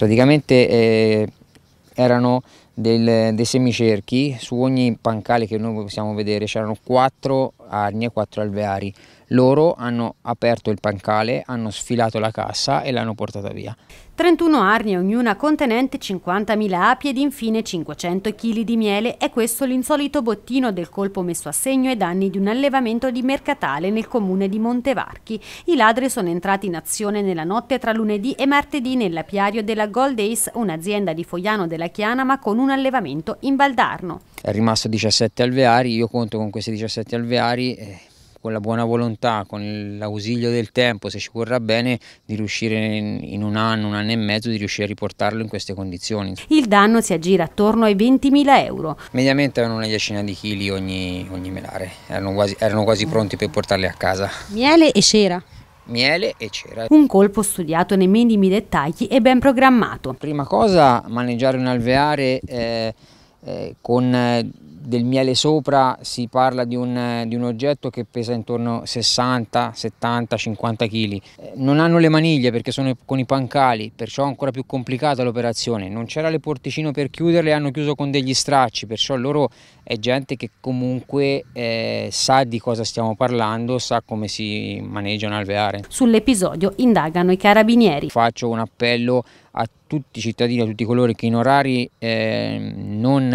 praticamente eh, erano del, dei semicerchi, su ogni pancale che noi possiamo vedere c'erano quattro arnie e quattro alveari. Loro hanno aperto il pancale, hanno sfilato la cassa e l'hanno portata via. 31 arnie, ognuna contenente 50.000 api ed infine 500 kg di miele. È questo l'insolito bottino del colpo messo a segno ai danni di un allevamento di mercatale nel comune di Montevarchi. I ladri sono entrati in azione nella notte tra lunedì e martedì nell'apiario della Gold Ace, un'azienda di Foiano della Chiana ma con una un allevamento in Valdarno. È rimasto 17 alveari, io conto con questi 17 alveari eh, con la buona volontà, con l'ausilio del tempo, se ci vorrà bene, di riuscire in un anno, un anno e mezzo, di riuscire a riportarlo in queste condizioni. Il danno si aggira attorno ai 20.000 euro. Mediamente erano una decina di chili ogni, ogni melare, erano quasi, erano quasi pronti per portarli a casa. Miele e cera? miele e cera. Un colpo studiato nei minimi dettagli e ben programmato. Prima cosa maneggiare un alveare eh, eh, con eh, del miele sopra si parla di un, di un oggetto che pesa intorno 60, 70, 50 kg. Non hanno le maniglie perché sono con i pancali, perciò è ancora più complicata l'operazione. Non c'era le porticino per chiuderle, hanno chiuso con degli stracci, perciò loro è gente che comunque eh, sa di cosa stiamo parlando, sa come si maneggia un alveare. Sull'episodio indagano i carabinieri. Faccio un appello a tutti i cittadini, a tutti coloro che in orari eh, non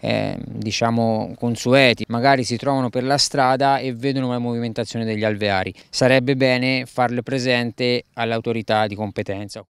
eh, diciamo, diciamo consueti, magari si trovano per la strada e vedono la movimentazione degli alveari. Sarebbe bene farle presente all'autorità di competenza.